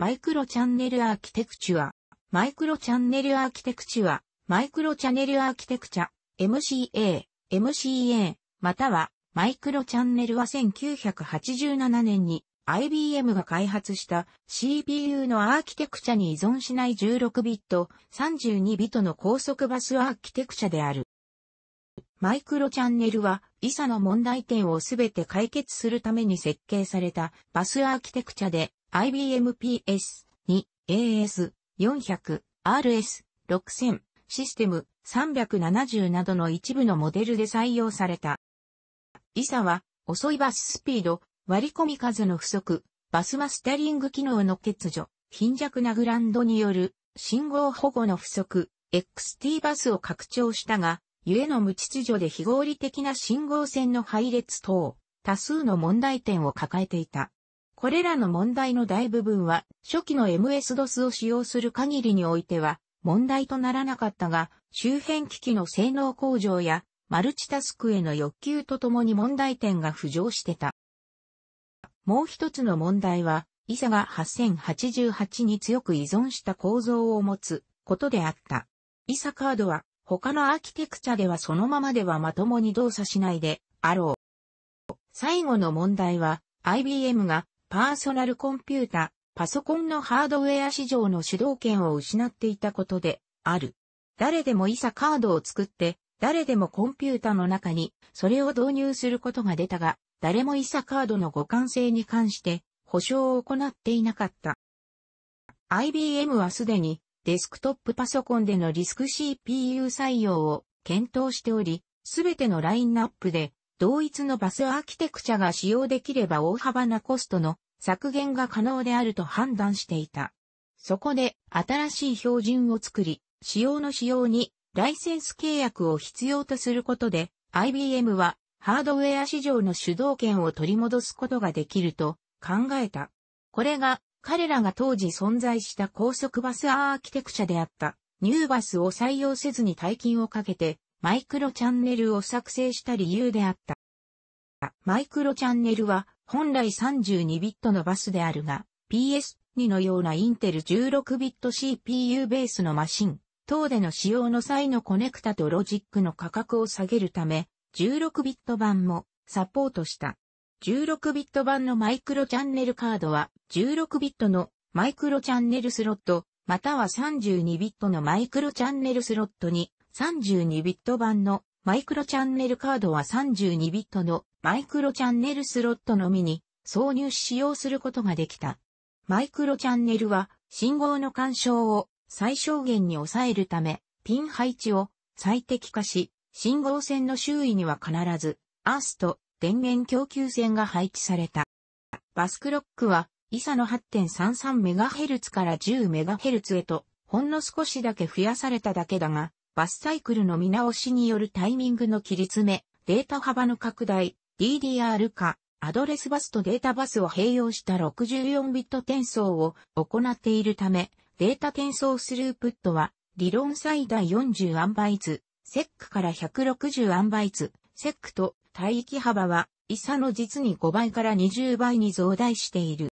マイクロチャンネルアーキテクチュア。マイクロチャンネルアーキテクチュア、マイクロチャンネルアーキテクチャ、MCA、MCA、またはマイクロチャンネルは1987年に IBM が開発した CPU のアーキテクチャに依存しない16ビット、32ビットの高速バスアーキテクチャである。マイクロチャンネルは、イサの問題点をすべて解決するために設計されたバスアーキテクチャで、IBM PS2、AS400、RS6000、システム370などの一部のモデルで採用された。イサは、遅いバススピード、割り込み数の不足、バスマスタリング機能の欠如、貧弱なグランドによる信号保護の不足、XT バスを拡張したが、ゆえの無秩序で非合理的な信号線の配列等、多数の問題点を抱えていた。これらの問題の大部分は、初期の MS-DOS を使用する限りにおいては、問題とならなかったが、周辺機器の性能向上や、マルチタスクへの欲求とともに問題点が浮上してた。もう一つの問題は、イサが8088に強く依存した構造を持つことであった。イサカードは他のアーキテクチャではそのままではまともに動作しないであろう。最後の問題は IBM がパーソナルコンピュータ、パソコンのハードウェア市場の主導権を失っていたことで、ある。誰でもイサカードを作って、誰でもコンピュータの中に、それを導入することが出たが、誰もイサカードの互換性に関して、保証を行っていなかった。IBM はすでに、デスクトップパソコンでのリスク CPU 採用を検討しており、すべてのラインナップで同一のバスアーキテクチャが使用できれば大幅なコストの削減が可能であると判断していた。そこで新しい標準を作り、使用の使用にライセンス契約を必要とすることで IBM はハードウェア市場の主導権を取り戻すことができると考えた。これが彼らが当時存在した高速バスアーキテクチャであったニューバスを採用せずに大金をかけてマイクロチャンネルを作成した理由であった。マイクロチャンネルは本来32ビットのバスであるが、PS2 のようなインテル16ビット CPU ベースのマシン等での使用の際のコネクタとロジックの価格を下げるため、16ビット版もサポートした。16ビット版のマイクロチャンネルカードは16ビットのマイクロチャンネルスロット、または32ビットのマイクロチャンネルスロットに32ビット版のマイクロチャンネルカードは32ビットのマイクロチャンネルスロットのみに挿入し使用することができた。マイクロチャンネルは信号の干渉を最小限に抑えるためピン配置を最適化し、信号線の周囲には必ずアースと電源供給線が配置された。バスクロックは ISA の 8.33MHz から 10MHz へとほんの少しだけ増やされただけだが、バスサイクルの見直しによるタイミングの切り詰め、データ幅の拡大、DDR 化、アドレスバスとデータバスを併用した64ビット転送を行っているため、データ転送スループットは、理論最大40アンバイツ、セックから160アンバイツ、セックと帯域幅は、イサの実に5倍から20倍に増大している。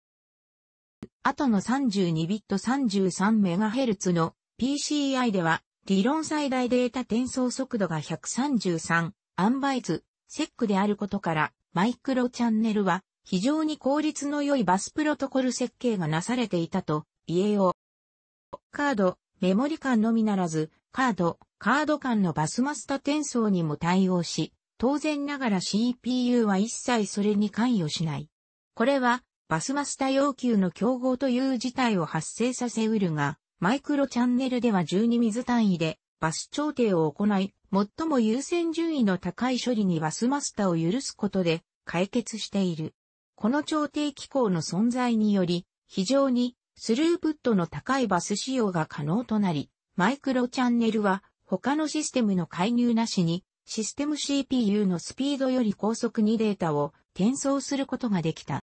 後の32ビット 33MHz の PCI では理論最大データ転送速度が133アンバイズセックであることから、マイクロチャンネルは非常に効率の良いバスプロトコル設計がなされていたと言えよう。カード、メモリ間のみならず、カード、カード間のバスマスタ転送にも対応し、当然ながら CPU は一切それに関与しない。これは、バスマスタ要求の競合という事態を発生させうるが、マイクロチャンネルでは12水単位でバス調停を行い、最も優先順位の高い処理にバスマスタを許すことで解決している。この調停機構の存在により、非常にスループットの高いバス使用が可能となり、マイクロチャンネルは他のシステムの介入なしにシステム CPU のスピードより高速にデータを転送することができた。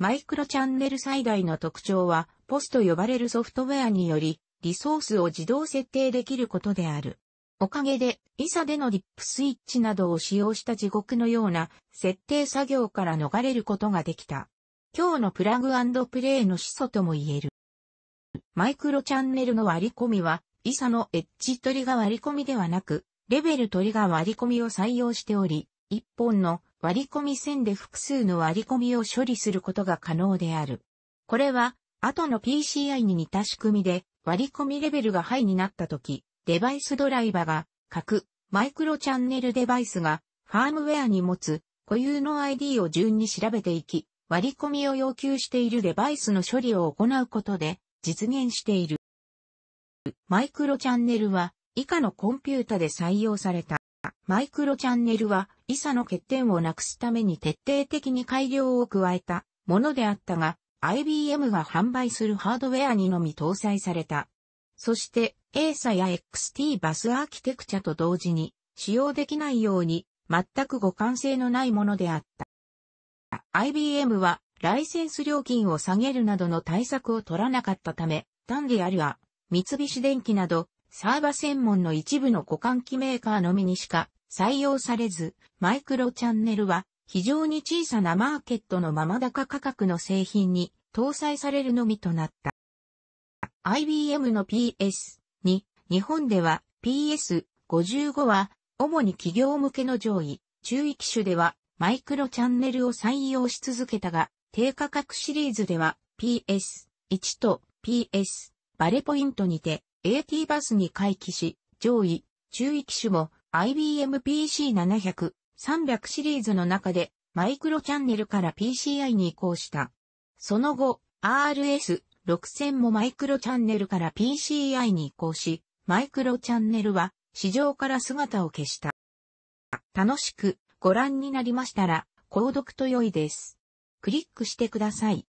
マイクロチャンネル最大の特徴は、ポスと呼ばれるソフトウェアにより、リソースを自動設定できることである。おかげで、イサでのリップスイッチなどを使用した地獄のような設定作業から逃れることができた。今日のプラグプレイの始祖とも言える。マイクロチャンネルの割り込みは、イサのエッジトリガ割り込みではなく、レベルトリガ割り込みを採用しており、一本の割り込み線で複数の割り込みを処理することが可能である。これは、後の PCI に似た仕組みで、割り込みレベルがハイになったとき、デバイスドライバが、各、マイクロチャンネルデバイスが、ファームウェアに持つ、固有の ID を順に調べていき、割り込みを要求しているデバイスの処理を行うことで、実現している。マイクロチャンネルは、以下のコンピュータで採用された。マイクロチャンネルは、イサの欠点をなくすために徹底的に改良を加えたものであったが、IBM が販売するハードウェアにのみ搭載された。そして、エーサや XT バスアーキテクチャと同時に使用できないように全く互換性のないものであった。IBM はライセンス料金を下げるなどの対策を取らなかったため、タンディアル三菱電機などサーバ専門の一部の互換機メーカーのみにしか採用されず、マイクロチャンネルは非常に小さなマーケットのまま高価格の製品に搭載されるのみとなった。IBM の PS2、日本では PS55 は主に企業向けの上位、中域機種ではマイクロチャンネルを採用し続けたが、低価格シリーズでは PS1 と PS バレポイントにて AT バスに回帰し、上位、中域機種も IBM PC700、300シリーズの中でマイクロチャンネルから PCI に移行した。その後、RS6000 もマイクロチャンネルから PCI に移行し、マイクロチャンネルは市場から姿を消した。楽しくご覧になりましたら、購読と良いです。クリックしてください。